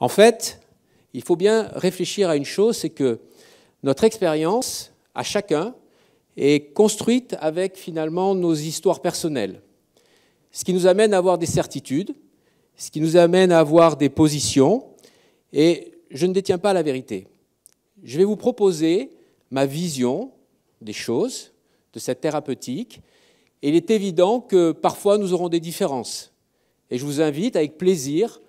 En fait, il faut bien réfléchir à une chose, c'est que notre expérience, à chacun, est construite avec finalement nos histoires personnelles. Ce qui nous amène à avoir des certitudes, ce qui nous amène à avoir des positions, et je ne détiens pas la vérité. Je vais vous proposer ma vision des choses, de cette thérapeutique, et il est évident que parfois nous aurons des différences. Et je vous invite avec plaisir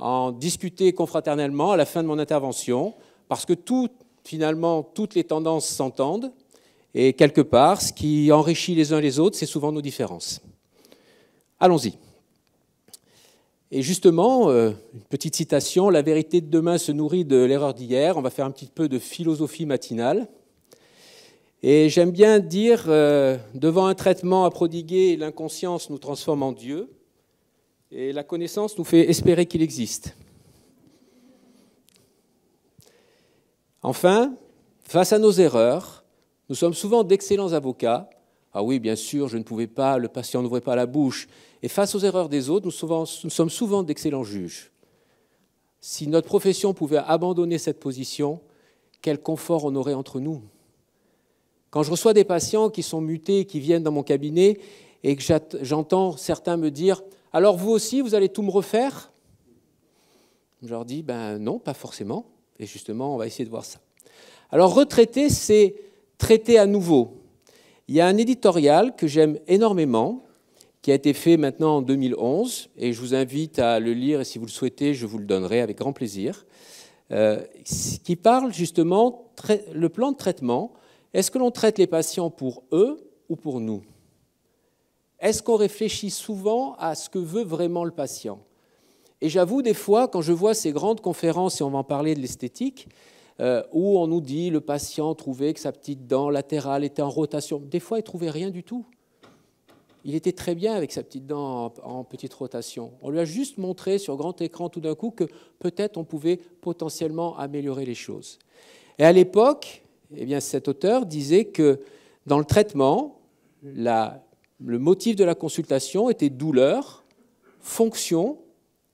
en discuter confraternellement à la fin de mon intervention, parce que tout, finalement, toutes les tendances s'entendent, et quelque part, ce qui enrichit les uns les autres, c'est souvent nos différences. Allons-y. Et justement, euh, une petite citation, la vérité de demain se nourrit de l'erreur d'hier, on va faire un petit peu de philosophie matinale. Et j'aime bien dire, euh, devant un traitement à prodiguer, l'inconscience nous transforme en Dieu. Et la connaissance nous fait espérer qu'il existe. Enfin, face à nos erreurs, nous sommes souvent d'excellents avocats. Ah oui, bien sûr, je ne pouvais pas, le patient n'ouvrait pas la bouche. Et face aux erreurs des autres, nous, sommes souvent d'excellents juges. Si notre profession pouvait abandonner cette position, quel confort on aurait entre nous Quand je reçois des patients qui sont mutés, qui viennent dans mon cabinet, et que j'entends certains me dire alors vous aussi, vous allez tout me refaire Je leur dis, ben non, pas forcément. Et justement, on va essayer de voir ça. Alors retraiter, c'est traiter à nouveau. Il y a un éditorial que j'aime énormément, qui a été fait maintenant en 2011, et je vous invite à le lire, et si vous le souhaitez, je vous le donnerai avec grand plaisir, euh, qui parle justement le plan de traitement. Est-ce que l'on traite les patients pour eux ou pour nous est-ce qu'on réfléchit souvent à ce que veut vraiment le patient Et j'avoue, des fois, quand je vois ces grandes conférences, et on va en parler de l'esthétique, euh, où on nous dit le patient trouvait que sa petite dent latérale était en rotation, des fois, il trouvait rien du tout. Il était très bien avec sa petite dent en, petite rotation. On lui a juste montré sur grand écran tout d'un coup que peut-être on pouvait potentiellement améliorer les choses. Et à l'époque, eh bien, cet auteur disait que dans le traitement, la le motif de la consultation était douleur, fonction,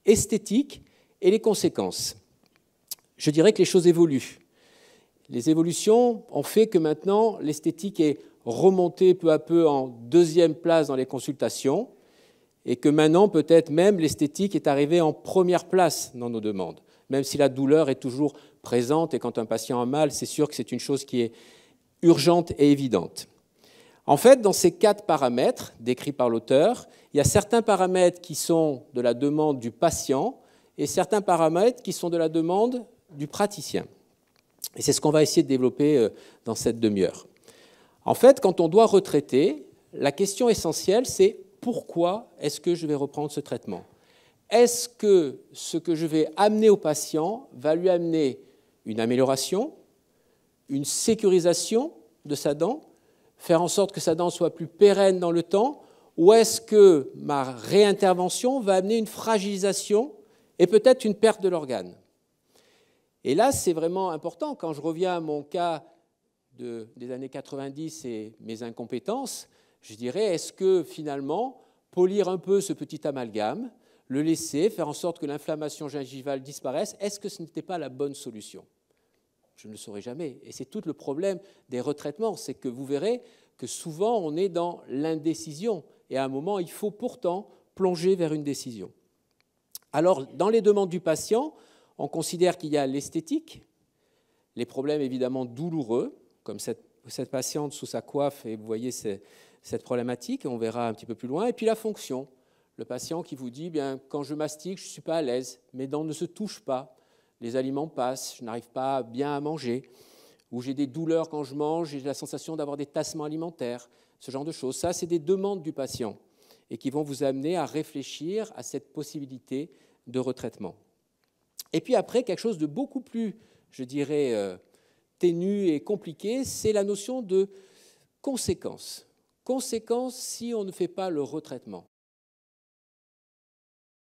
esthétique et les conséquences. Je dirais que les choses évoluent. Les évolutions ont fait que maintenant l'esthétique est remontée peu à peu en deuxième place dans les consultations et que maintenant peut-être même l'esthétique est arrivée en première place dans nos demandes, même si la douleur est toujours présente et quand un patient a mal, c'est sûr que c'est une chose qui est urgente et évidente. En fait, dans ces quatre paramètres décrits par l'auteur, il y a certains paramètres qui sont de la demande du patient et certains paramètres qui sont de la demande du praticien. Et c'est ce qu'on va essayer de développer euh, dans cette demi-heure. En fait, quand on doit retraiter, la question essentielle, c'est pourquoi est-ce que je vais reprendre ce traitement Est-ce que ce que je vais amener au patient va lui amener une amélioration, une sécurisation de sa dent faire en sorte que sa dent soit plus pérenne dans le temps, ou est-ce que ma réintervention va amener une fragilisation et peut-être une perte de l'organe Et là, c'est vraiment important. Quand je reviens à mon cas des années 90 et mes incompétences, je dirais, est-ce que finalement, polir un peu ce petit amalgame, le laisser, faire en sorte que l'inflammation gingivale disparaisse, est-ce que ce n'était pas la bonne solution je ne le saurai jamais. Et c'est tout le problème des retraitements, c'est que vous verrez que souvent on est dans l'indécision. Et à un moment, il faut pourtant plonger vers une décision. Alors, dans les demandes du patient, on considère qu'il y a l'esthétique, les problèmes évidemment douloureux, comme cette, patiente sous sa coiffe, et vous voyez cette problématique, on verra un petit peu plus loin, et puis la fonction. Le patient qui vous dit, bien, quand je mastique, je ne suis pas à l'aise, mes dents ne se touchent pas, les aliments passent, je n'arrive pas bien à manger, ou j'ai des douleurs quand je mange, j'ai la sensation d'avoir des tassements alimentaires, ce genre de choses. Ça, c'est des demandes du patient et qui vont vous amener à réfléchir à cette possibilité de retraitement. Et puis après, quelque chose de beaucoup plus, je dirais, euh, ténu et compliqué, c'est la notion de conséquence. Conséquence si on ne fait pas le retraitement.